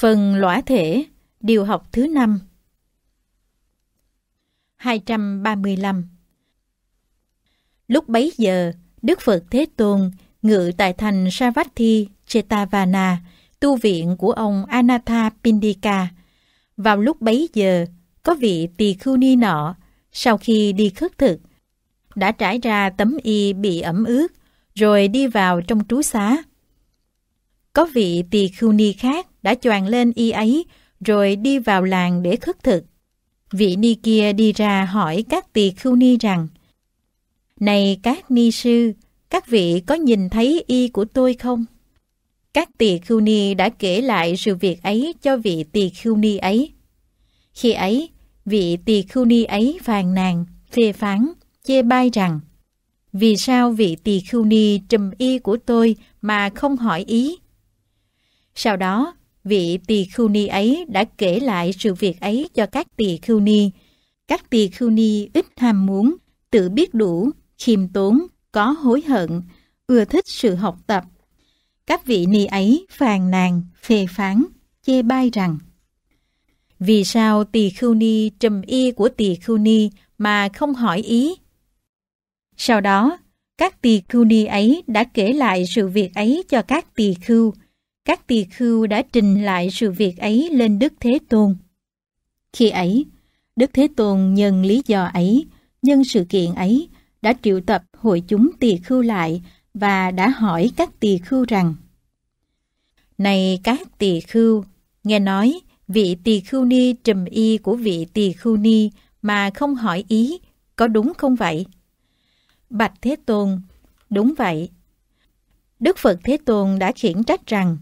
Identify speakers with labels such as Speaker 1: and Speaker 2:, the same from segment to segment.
Speaker 1: Phần lõa thể, điều học thứ 5 235 Lúc bấy giờ, Đức Phật Thế Tôn ngự tại thành Savatthi, Chetavana, tu viện của ông Anatha Pindika. Vào lúc bấy giờ, có vị tỳ khưu ni nọ, sau khi đi khất thực, đã trải ra tấm y bị ẩm ướt, rồi đi vào trong trú xá. Có vị tỳ khưu ni khác đã choàng lên y ấy rồi đi vào làng để khất thực. Vị ni kia đi ra hỏi các tỳ khưu ni rằng Này các ni sư, các vị có nhìn thấy y của tôi không? Các tỳ khưu ni đã kể lại sự việc ấy cho vị tỳ khưu ni ấy. Khi ấy, vị tỳ khưu ni ấy phàn nàn, phê phán, chê bai rằng Vì sao vị tỳ khưu ni trùm y của tôi mà không hỏi ý? Sau đó, vị tỳ khưu ni ấy đã kể lại sự việc ấy cho các tỳ khưu ni. Các tỳ khưu ni ít ham muốn, tự biết đủ, khiêm tốn, có hối hận, ưa thích sự học tập. Các vị ni ấy phàn nàn, phê phán, chê bai rằng Vì sao tỳ khưu ni trầm y của tỳ khưu ni mà không hỏi ý? Sau đó, các tỳ khưu ni ấy đã kể lại sự việc ấy cho các tỳ khưu, các tỳ khưu đã trình lại sự việc ấy lên Đức Thế Tôn. Khi ấy, Đức Thế Tôn nhân lý do ấy, nhân sự kiện ấy, đã triệu tập hội chúng tỳ khưu lại và đã hỏi các tỳ khưu rằng Này các tỳ khưu, nghe nói vị tỳ khưu ni trùm y của vị tỳ khưu ni mà không hỏi ý, có đúng không vậy? Bạch Thế Tôn, đúng vậy. Đức Phật Thế Tôn đã khiển trách rằng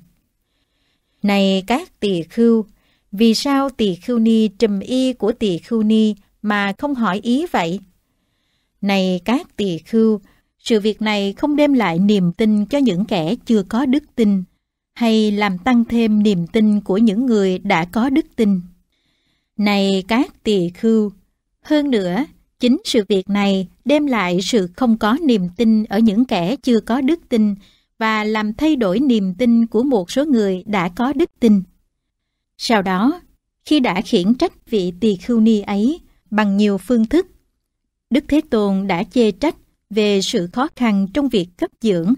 Speaker 1: này các tỳ khưu, vì sao tỳ khưu ni trùm y của tỳ khưu ni mà không hỏi ý vậy? Này các tỳ khưu, sự việc này không đem lại niềm tin cho những kẻ chưa có đức tin, hay làm tăng thêm niềm tin của những người đã có đức tin. Này các tỳ khưu, hơn nữa, chính sự việc này đem lại sự không có niềm tin ở những kẻ chưa có đức tin, và làm thay đổi niềm tin của một số người đã có đức tin. Sau đó, khi đã khiển trách vị tỳ khưu ni ấy bằng nhiều phương thức, Đức Thế Tôn đã chê trách về sự khó khăn trong việc cấp dưỡng,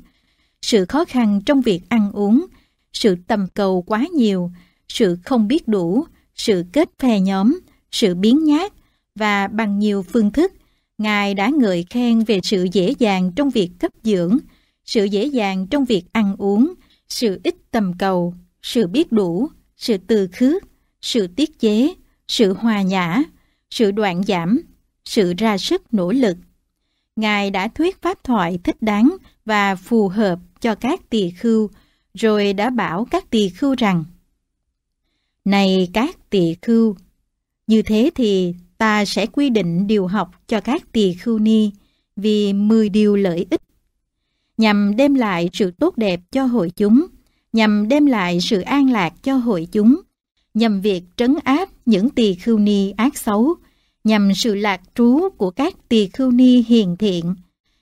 Speaker 1: sự khó khăn trong việc ăn uống, sự tầm cầu quá nhiều, sự không biết đủ, sự kết phe nhóm, sự biến nhát và bằng nhiều phương thức, Ngài đã ngợi khen về sự dễ dàng trong việc cấp dưỡng, sự dễ dàng trong việc ăn uống, sự ít tầm cầu, sự biết đủ, sự từ khước, sự tiết chế, sự hòa nhã, sự đoạn giảm, sự ra sức nỗ lực. Ngài đã thuyết pháp thoại thích đáng và phù hợp cho các tỳ khưu, rồi đã bảo các tỳ khưu rằng Này các tỳ khưu, như thế thì ta sẽ quy định điều học cho các tỳ khưu ni vì 10 điều lợi ích nhằm đem lại sự tốt đẹp cho hội chúng, nhằm đem lại sự an lạc cho hội chúng, nhằm việc trấn áp những tỳ khưu ni ác xấu, nhằm sự lạc trú của các tỳ khưu ni hiền thiện,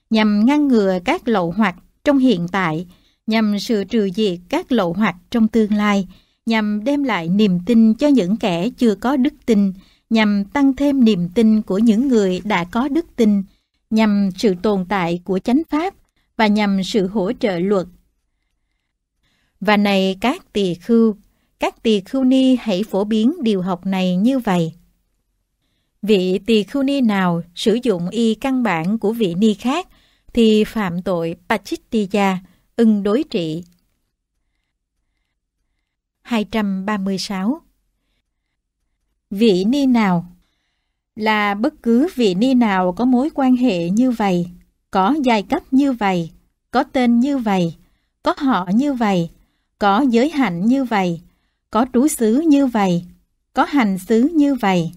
Speaker 1: nhằm ngăn ngừa các lậu hoặc trong hiện tại, nhằm sự trừ diệt các lậu hoặc trong tương lai, nhằm đem lại niềm tin cho những kẻ chưa có đức tin, nhằm tăng thêm niềm tin của những người đã có đức tin, nhằm sự tồn tại của chánh pháp và nhằm sự hỗ trợ luật. Và này các tỳ khưu, các tỳ khưu ni hãy phổ biến điều học này như vậy. Vị tỳ khưu ni nào sử dụng y căn bản của vị ni khác thì phạm tội pachittiya, ưng đối trị. 236 Vị ni nào Là bất cứ vị ni nào có mối quan hệ như vậy có giai cấp như vậy, có tên như vậy, có họ như vậy, có giới hạnh như vậy, có trú xứ như vậy, có hành xứ như vậy.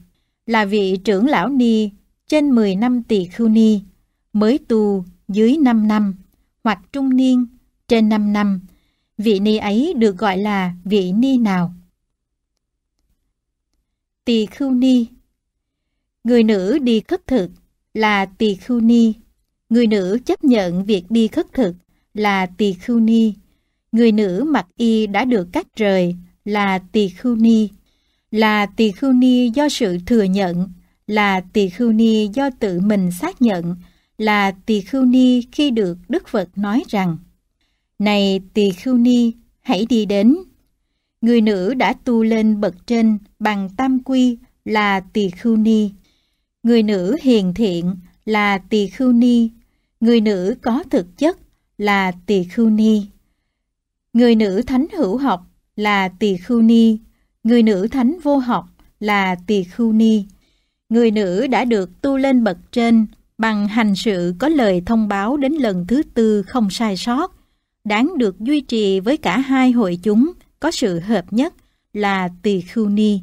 Speaker 1: Là vị trưởng lão ni trên 10 năm tỳ khưu ni, mới tu dưới 5 năm, hoặc trung niên trên 5 năm. Vị ni ấy được gọi là vị ni nào? Tỳ khưu ni Người nữ đi khất thực là tỳ khưu ni. Người nữ chấp nhận việc đi khất thực là tỳ khưu ni. Người nữ mặc y đã được cắt rời là tỳ khưu ni. Là tỳ khưu ni do sự thừa nhận, là tỳ khưu ni do tự mình xác nhận, là tỳ khưu ni khi được Đức Phật nói rằng Này tỳ khưu ni, hãy đi đến. Người nữ đã tu lên bậc trên bằng tam quy là tỳ khưu ni. Người nữ hiền thiện là tỳ khưu ni Người nữ có thực chất là tỳ khưu ni. Người nữ thánh hữu học là tỳ khưu ni. Người nữ thánh vô học là tỳ khưu ni. Người nữ đã được tu lên bậc trên bằng hành sự có lời thông báo đến lần thứ tư không sai sót, đáng được duy trì với cả hai hội chúng có sự hợp nhất là tỳ khưu ni.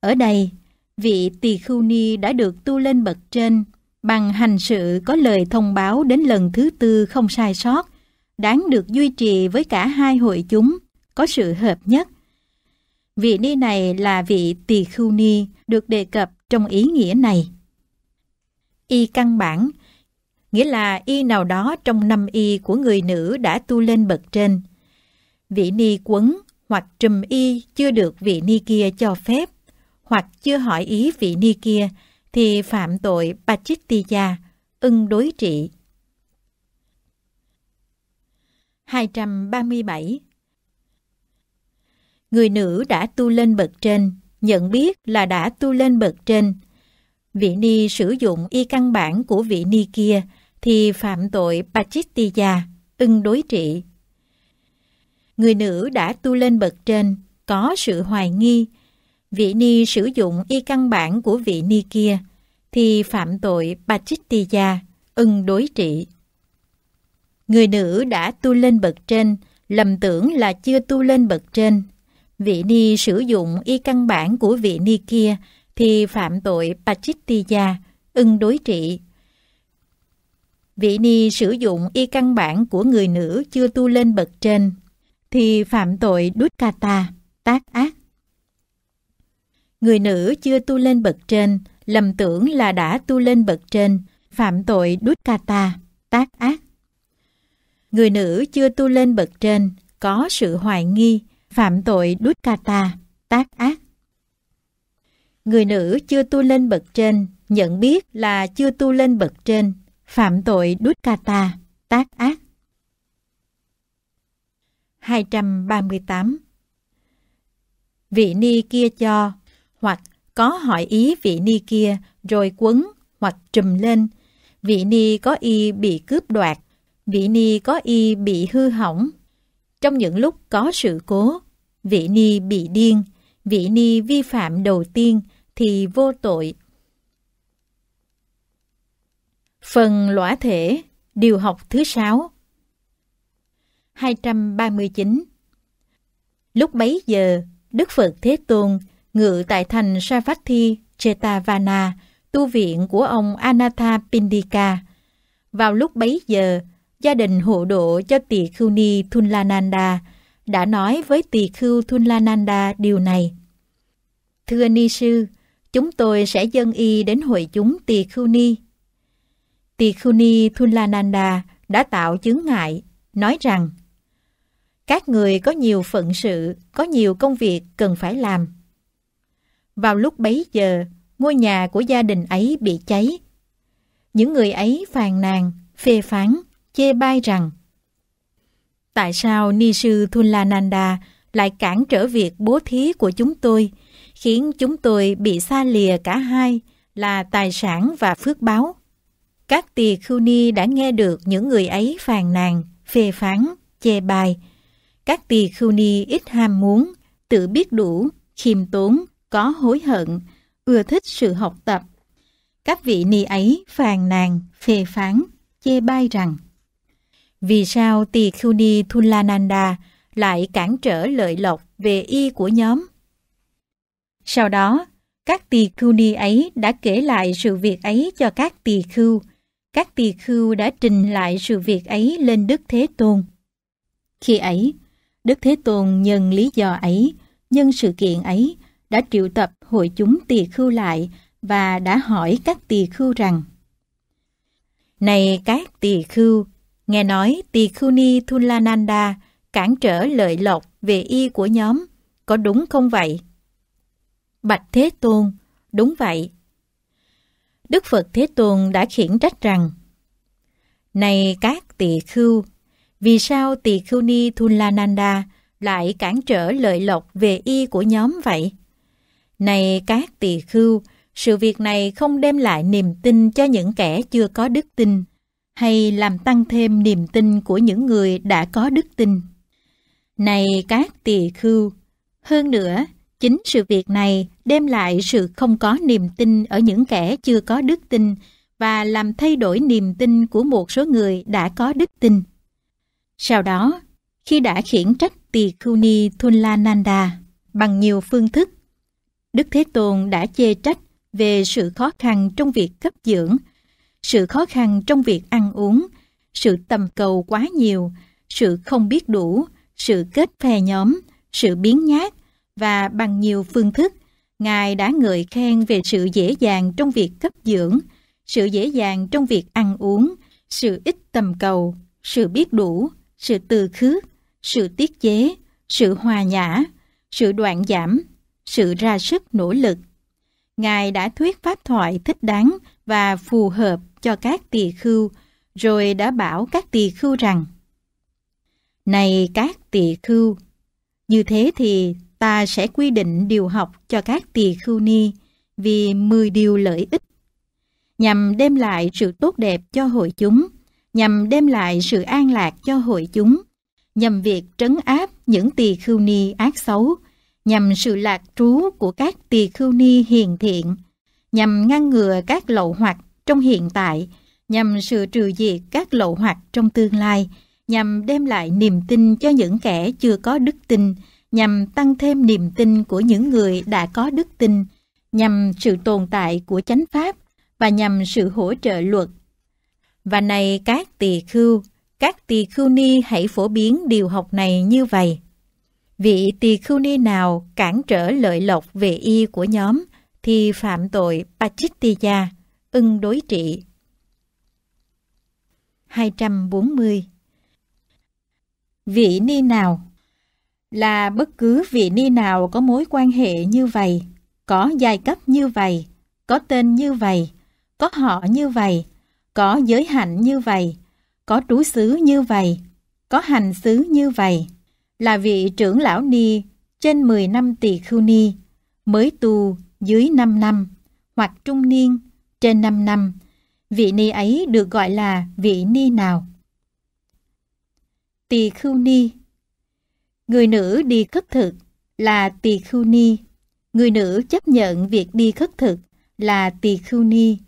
Speaker 1: Ở đây, vị tỳ khưu ni đã được tu lên bậc trên bằng hành sự có lời thông báo đến lần thứ tư không sai sót, đáng được duy trì với cả hai hội chúng, có sự hợp nhất. Vị ni này là vị tỳ khưu ni được đề cập trong ý nghĩa này. Y căn bản, nghĩa là y nào đó trong năm y của người nữ đã tu lên bậc trên. Vị ni quấn hoặc trùm y chưa được vị ni kia cho phép, hoặc chưa hỏi ý vị ni kia, thì phạm tội Pachittiya, ưng đối trị. 237 Người nữ đã tu lên bậc trên, nhận biết là đã tu lên bậc trên. Vị ni sử dụng y căn bản của vị ni kia thì phạm tội Pachittiya, ưng đối trị. Người nữ đã tu lên bậc trên, có sự hoài nghi, vị ni sử dụng y căn bản của vị ni kia, thì phạm tội Pachittiya, ưng đối trị. Người nữ đã tu lên bậc trên, lầm tưởng là chưa tu lên bậc trên. Vị ni sử dụng y căn bản của vị ni kia, thì phạm tội Pachittiya, ưng đối trị. Vị ni sử dụng y căn bản của người nữ chưa tu lên bậc trên, thì phạm tội Dutkata, tác ác. Người nữ chưa tu lên bậc trên, lầm tưởng là đã tu lên bậc trên, phạm tội đút ta tác ác. Người nữ chưa tu lên bậc trên, có sự hoài nghi, phạm tội đút ta tác ác. Người nữ chưa tu lên bậc trên, nhận biết là chưa tu lên bậc trên, phạm tội đút ta tác ác. 238 Vị ni kia cho hoặc có hỏi ý vị ni kia rồi quấn hoặc trùm lên. Vị ni có y bị cướp đoạt, vị ni có y bị hư hỏng. Trong những lúc có sự cố, vị ni bị điên, vị ni vi phạm đầu tiên thì vô tội. Phần lõa thể, điều học thứ 6 239 Lúc bấy giờ, Đức Phật Thế Tôn ngự tại thành Savatthi Chetavana, tu viện của ông Anatha Pindika. Vào lúc bấy giờ, gia đình hộ độ cho tỳ khưu ni Thunlananda đã nói với tỳ khưu Thunlananda điều này. Thưa ni sư, chúng tôi sẽ dâng y đến hội chúng tỳ khưu ni. Tỳ khưu ni Thunlananda đã tạo chứng ngại, nói rằng các người có nhiều phận sự, có nhiều công việc cần phải làm. Vào lúc bấy giờ, ngôi nhà của gia đình ấy bị cháy. Những người ấy phàn nàn, phê phán, chê bai rằng Tại sao Ni sư thunlananda lại cản trở việc bố thí của chúng tôi, khiến chúng tôi bị xa lìa cả hai là tài sản và phước báo? Các tỳ khưu ni đã nghe được những người ấy phàn nàn, phê phán, chê bai. Các tỳ khưu ni ít ham muốn, tự biết đủ, khiêm tốn, có hối hận, ưa thích sự học tập. Các vị ni ấy phàn nàn, phê phán, chê bai rằng Vì sao Tỳ ni Thulananda lại cản trở lợi lộc về y của nhóm? Sau đó, các tỳ khưu ni ấy đã kể lại sự việc ấy cho các tỳ khưu. Các tỳ khưu đã trình lại sự việc ấy lên Đức Thế Tôn. Khi ấy, Đức Thế Tôn nhân lý do ấy, nhân sự kiện ấy đã triệu tập hội chúng tỳ khưu lại và đã hỏi các tỳ khưu rằng Này các tỳ khưu, nghe nói tỳ khưu ni Thulananda cản trở lợi lộc về y của nhóm, có đúng không vậy? Bạch Thế Tôn, đúng vậy. Đức Phật Thế Tôn đã khiển trách rằng Này các tỳ khưu, vì sao tỳ khưu ni Thulananda lại cản trở lợi lộc về y của nhóm vậy? Này các tỳ khưu, sự việc này không đem lại niềm tin cho những kẻ chưa có đức tin, hay làm tăng thêm niềm tin của những người đã có đức tin. Này các tỳ khưu, hơn nữa, chính sự việc này đem lại sự không có niềm tin ở những kẻ chưa có đức tin và làm thay đổi niềm tin của một số người đã có đức tin. Sau đó, khi đã khiển trách tỳ khưu ni Thunlananda bằng nhiều phương thức, Đức Thế Tôn đã chê trách về sự khó khăn trong việc cấp dưỡng, sự khó khăn trong việc ăn uống, sự tầm cầu quá nhiều, sự không biết đủ, sự kết phe nhóm, sự biến nhát và bằng nhiều phương thức, Ngài đã ngợi khen về sự dễ dàng trong việc cấp dưỡng, sự dễ dàng trong việc ăn uống, sự ít tầm cầu, sự biết đủ, sự từ khước, sự tiết chế, sự hòa nhã, sự đoạn giảm sự ra sức nỗ lực. Ngài đã thuyết pháp thoại thích đáng và phù hợp cho các tỳ khưu, rồi đã bảo các tỳ khưu rằng Này các tỳ khưu, như thế thì ta sẽ quy định điều học cho các tỳ khưu ni vì 10 điều lợi ích, nhằm đem lại sự tốt đẹp cho hội chúng, nhằm đem lại sự an lạc cho hội chúng, nhằm việc trấn áp những tỳ khưu ni ác xấu, nhằm sự lạc trú của các tỳ khưu ni hiền thiện, nhằm ngăn ngừa các lậu hoặc trong hiện tại, nhằm sự trừ diệt các lậu hoặc trong tương lai, nhằm đem lại niềm tin cho những kẻ chưa có đức tin, nhằm tăng thêm niềm tin của những người đã có đức tin, nhằm sự tồn tại của chánh pháp và nhằm sự hỗ trợ luật. Và này các tỳ khưu, các tỳ khưu ni hãy phổ biến điều học này như vậy vị tỳ khưu ni nào cản trở lợi lộc về y của nhóm thì phạm tội Pachittiya, ưng đối trị. 240 Vị ni nào Là bất cứ vị ni nào có mối quan hệ như vậy, có giai cấp như vậy, có tên như vậy, có họ như vậy, có giới hạnh như vậy, có trú xứ như vậy, có hành xứ như vậy là vị trưởng lão ni trên 10 năm tỳ khưu ni, mới tu dưới 5 năm, hoặc trung niên trên 5 năm. Vị ni ấy được gọi là vị ni nào? Tỳ khưu ni Người nữ đi khất thực là tỳ khưu ni. Người nữ chấp nhận việc đi khất thực là tỳ khưu ni.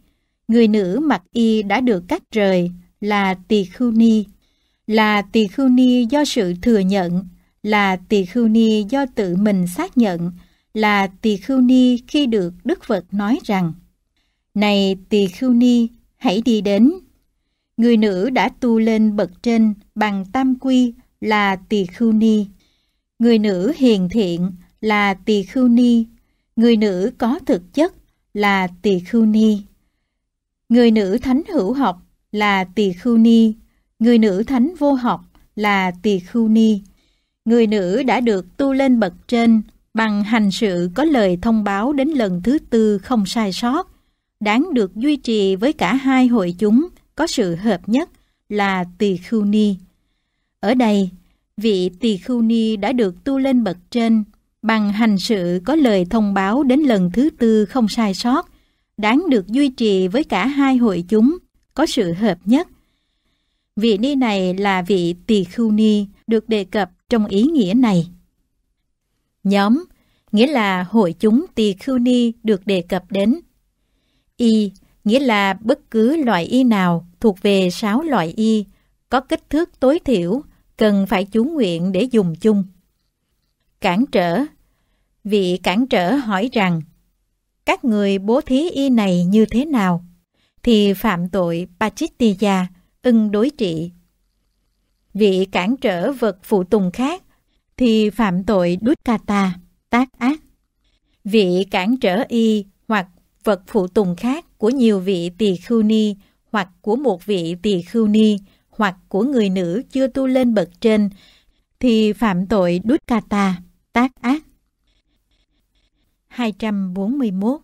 Speaker 1: Người nữ mặc y đã được cắt rời là tỳ khưu ni. Là tỳ khưu ni do sự thừa nhận là tỳ khưu ni do tự mình xác nhận là tỳ khưu ni khi được Đức Phật nói rằng Này tỳ khưu ni, hãy đi đến. Người nữ đã tu lên bậc trên bằng tam quy là tỳ khưu ni. Người nữ hiền thiện là tỳ khưu ni. Người nữ có thực chất là tỳ khưu ni. Người nữ thánh hữu học là tỳ khưu ni. Người nữ thánh vô học là tỳ khưu ni người nữ đã được tu lên bậc trên bằng hành sự có lời thông báo đến lần thứ tư không sai sót, đáng được duy trì với cả hai hội chúng có sự hợp nhất là Tỳ Khưu Ni. Ở đây, vị Tỳ Khưu Ni đã được tu lên bậc trên bằng hành sự có lời thông báo đến lần thứ tư không sai sót, đáng được duy trì với cả hai hội chúng có sự hợp nhất. Vị ni này là vị Tỳ Khưu Ni được đề cập trong ý nghĩa này. Nhóm nghĩa là hội chúng tỳ khưu ni được đề cập đến. Y nghĩa là bất cứ loại y nào thuộc về sáu loại y có kích thước tối thiểu cần phải chú nguyện để dùng chung. Cản trở Vị cản trở hỏi rằng các người bố thí y này như thế nào? Thì phạm tội Pachittiya ưng đối trị vị cản trở vật phụ tùng khác thì phạm tội đút kata, tác ác. Vị cản trở y hoặc vật phụ tùng khác của nhiều vị tỳ khưu ni hoặc của một vị tỳ khưu ni hoặc của người nữ chưa tu lên bậc trên thì phạm tội đút kata, tác ác. 241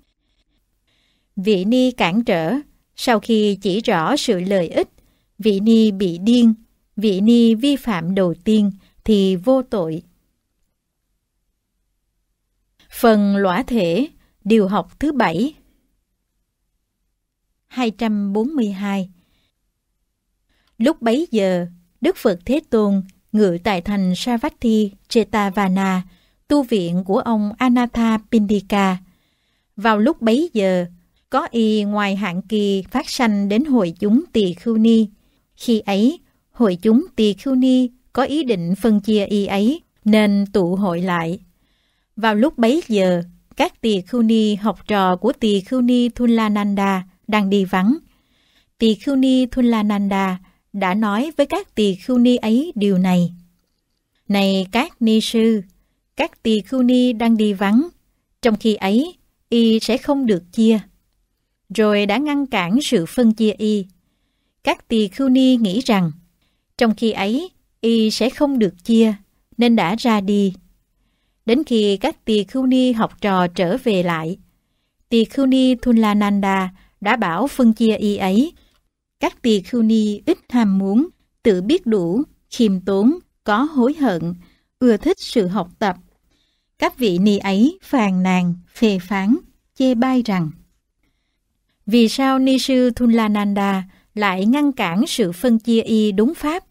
Speaker 1: Vị ni cản trở, sau khi chỉ rõ sự lợi ích, vị ni bị điên vị ni vi phạm đầu tiên thì vô tội. Phần lõa thể, điều học thứ bảy 242 Lúc bấy giờ, Đức Phật Thế Tôn ngự tại thành Savatthi, Chetavana, tu viện của ông Anatha Pindika. Vào lúc bấy giờ, có y ngoài hạng kỳ phát sanh đến hội chúng tỳ khưu ni. Khi ấy, hội chúng tỳ khưu ni có ý định phân chia y ấy nên tụ hội lại. Vào lúc bấy giờ, các tỳ khưu ni học trò của tỳ khưu ni thunlananda đang đi vắng. Tỳ khưu ni thunlananda đã nói với các tỳ khưu ni ấy điều này. Này các ni sư, các tỳ khưu ni đang đi vắng, trong khi ấy y sẽ không được chia. Rồi đã ngăn cản sự phân chia y. Các tỳ khưu ni nghĩ rằng trong khi ấy, y sẽ không được chia, nên đã ra đi. Đến khi các tỳ khưu ni học trò trở về lại, tỳ khưu ni Thunlananda đã bảo phân chia y ấy. Các tỳ khưu ni ít ham muốn, tự biết đủ, khiêm tốn, có hối hận, ưa thích sự học tập. Các vị ni ấy phàn nàn, phê phán, chê bai rằng Vì sao ni sư Thunlananda lại ngăn cản sự phân chia y đúng pháp.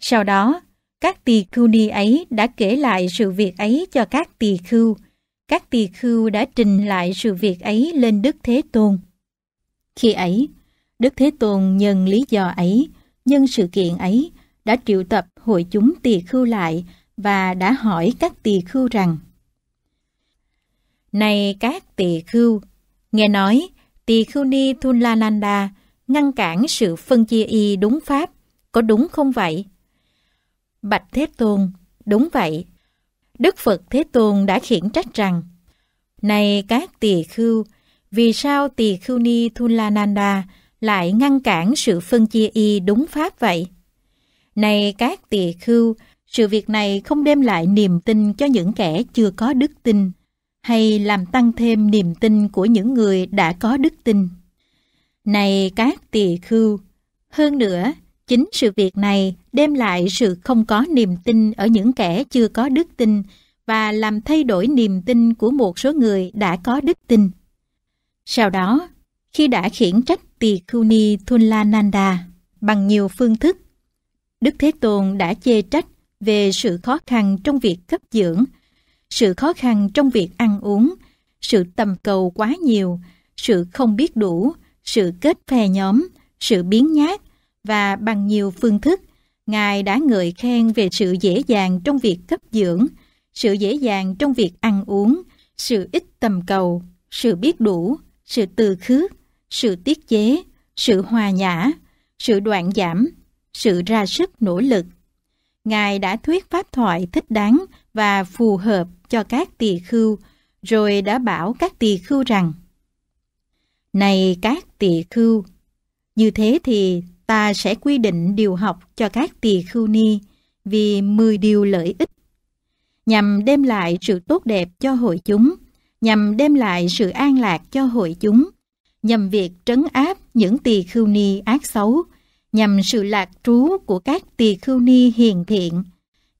Speaker 1: Sau đó, các tỳ khưu ni ấy đã kể lại sự việc ấy cho các tỳ khưu. Các tỳ khưu đã trình lại sự việc ấy lên Đức Thế Tôn. Khi ấy, Đức Thế Tôn nhân lý do ấy, nhân sự kiện ấy, đã triệu tập hội chúng tỳ khưu lại và đã hỏi các tỳ khưu rằng Này các tỳ khưu, nghe nói tỳ khưu ni Thunlananda ngăn cản sự phân chia y đúng pháp, có đúng không vậy? Bạch Thế Tôn, đúng vậy. Đức Phật Thế Tôn đã khiển trách rằng, Này các tỳ khưu, vì sao tỳ khưu ni Thulananda lại ngăn cản sự phân chia y đúng pháp vậy? Này các tỳ khưu, sự việc này không đem lại niềm tin cho những kẻ chưa có đức tin, hay làm tăng thêm niềm tin của những người đã có đức tin. Này các tỳ khưu! Hơn nữa, chính sự việc này đem lại sự không có niềm tin ở những kẻ chưa có đức tin và làm thay đổi niềm tin của một số người đã có đức tin. Sau đó, khi đã khiển trách tỳ khưu ni Thunla Nanda bằng nhiều phương thức, Đức Thế Tôn đã chê trách về sự khó khăn trong việc cấp dưỡng, sự khó khăn trong việc ăn uống, sự tầm cầu quá nhiều, sự không biết đủ, sự kết phe nhóm, sự biến nhát và bằng nhiều phương thức, Ngài đã ngợi khen về sự dễ dàng trong việc cấp dưỡng, sự dễ dàng trong việc ăn uống, sự ít tầm cầu, sự biết đủ, sự từ khước, sự tiết chế, sự hòa nhã, sự đoạn giảm, sự ra sức nỗ lực. Ngài đã thuyết pháp thoại thích đáng và phù hợp cho các tỳ khưu, rồi đã bảo các tỳ khưu rằng này các tỳ khưu, như thế thì ta sẽ quy định điều học cho các tỳ khưu ni vì 10 điều lợi ích, nhằm đem lại sự tốt đẹp cho hội chúng, nhằm đem lại sự an lạc cho hội chúng, nhằm việc trấn áp những tỳ khưu ni ác xấu, nhằm sự lạc trú của các tỳ khưu ni hiền thiện,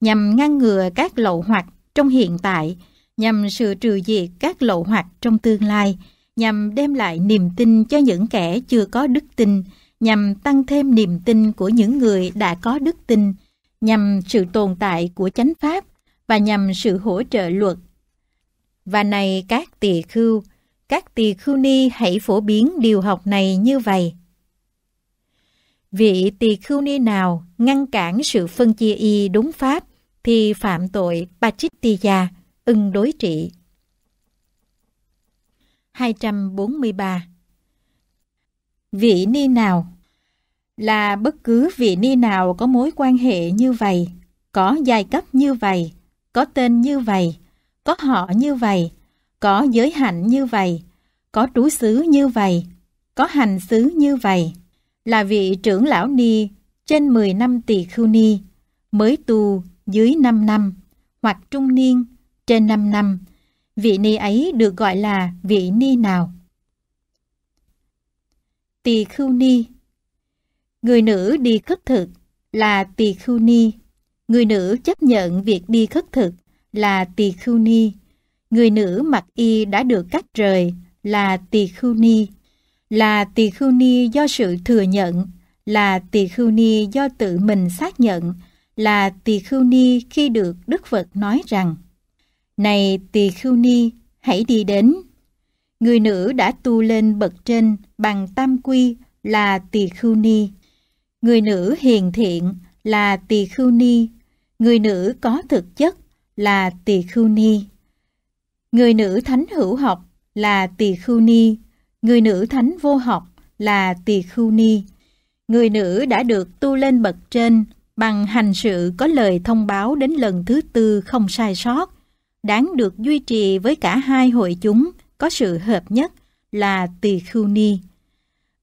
Speaker 1: nhằm ngăn ngừa các lậu hoặc trong hiện tại, nhằm sự trừ diệt các lậu hoặc trong tương lai, nhằm đem lại niềm tin cho những kẻ chưa có đức tin, nhằm tăng thêm niềm tin của những người đã có đức tin, nhằm sự tồn tại của chánh pháp và nhằm sự hỗ trợ luật. Và này các tỳ khưu, các tỳ khưu ni hãy phổ biến điều học này như vậy. Vị tỳ khưu ni nào ngăn cản sự phân chia y đúng pháp thì phạm tội Pachittiya, ưng đối trị. 243 Vị ni nào Là bất cứ vị ni nào có mối quan hệ như vậy, có giai cấp như vậy, có tên như vậy, có họ như vậy, có giới hạnh như vậy, có trú xứ như vậy, có hành xứ như vậy, là vị trưởng lão ni trên 10 năm tỳ khưu ni, mới tu dưới 5 năm, hoặc trung niên trên 5 năm, vị ni ấy được gọi là vị ni nào? Tỳ khưu ni Người nữ đi khất thực là tỳ khưu ni. Người nữ chấp nhận việc đi khất thực là tỳ khưu ni. Người nữ mặc y đã được cắt rời là tỳ khưu ni. Là tỳ khưu ni do sự thừa nhận, là tỳ khưu ni do tự mình xác nhận, là tỳ khưu ni khi được Đức Phật nói rằng này tỳ khưu ni, hãy đi đến. Người nữ đã tu lên bậc trên bằng tam quy là tỳ khưu ni. Người nữ hiền thiện là tỳ khưu ni. Người nữ có thực chất là tỳ khưu ni. Người nữ thánh hữu học là tỳ khưu ni. Người nữ thánh vô học là tỳ khưu ni. Người nữ đã được tu lên bậc trên bằng hành sự có lời thông báo đến lần thứ tư không sai sót đáng được duy trì với cả hai hội chúng có sự hợp nhất là Tỳ Khưu Ni.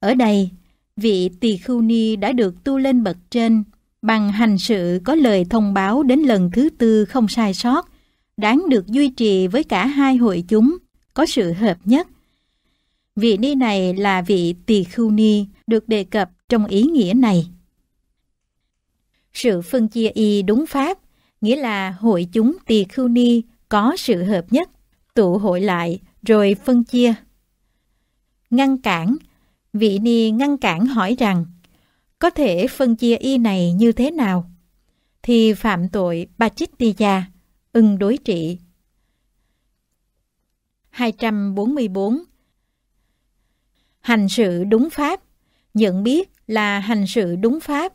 Speaker 1: Ở đây, vị Tỳ Khưu Ni đã được tu lên bậc trên bằng hành sự có lời thông báo đến lần thứ tư không sai sót, đáng được duy trì với cả hai hội chúng có sự hợp nhất. Vị ni này là vị Tỳ Khưu Ni được đề cập trong ý nghĩa này. Sự phân chia y đúng pháp, nghĩa là hội chúng Tỳ Khưu Ni có sự hợp nhất, tụ hội lại rồi phân chia. Ngăn cản Vị ni ngăn cản hỏi rằng có thể phân chia y này như thế nào? Thì phạm tội Pachittija ưng đối trị. 244 Hành sự đúng pháp Nhận biết là hành sự đúng pháp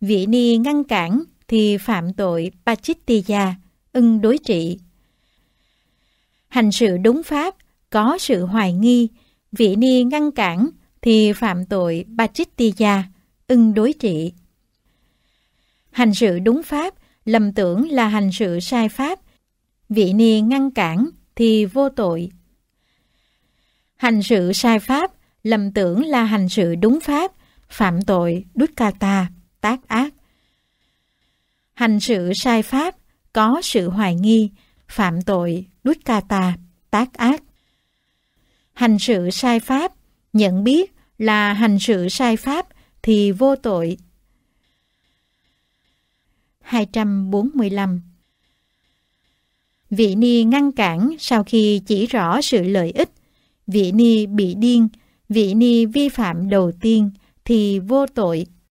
Speaker 1: Vị ni ngăn cản thì phạm tội Pachittija ưng đối trị hành sự đúng pháp, có sự hoài nghi, vị ni ngăn cản thì phạm tội Pachittya, ưng đối trị. Hành sự đúng pháp, lầm tưởng là hành sự sai pháp, vị ni ngăn cản thì vô tội. Hành sự sai pháp, lầm tưởng là hành sự đúng pháp, phạm tội Dukkata, tác ác. Hành sự sai pháp, có sự hoài nghi, phạm tội, đuýt ca tà, tác ác. Hành sự sai pháp, nhận biết là hành sự sai pháp thì vô tội. 245 Vị ni ngăn cản sau khi chỉ rõ sự lợi ích. Vị ni bị điên, vị ni vi phạm đầu tiên thì vô tội.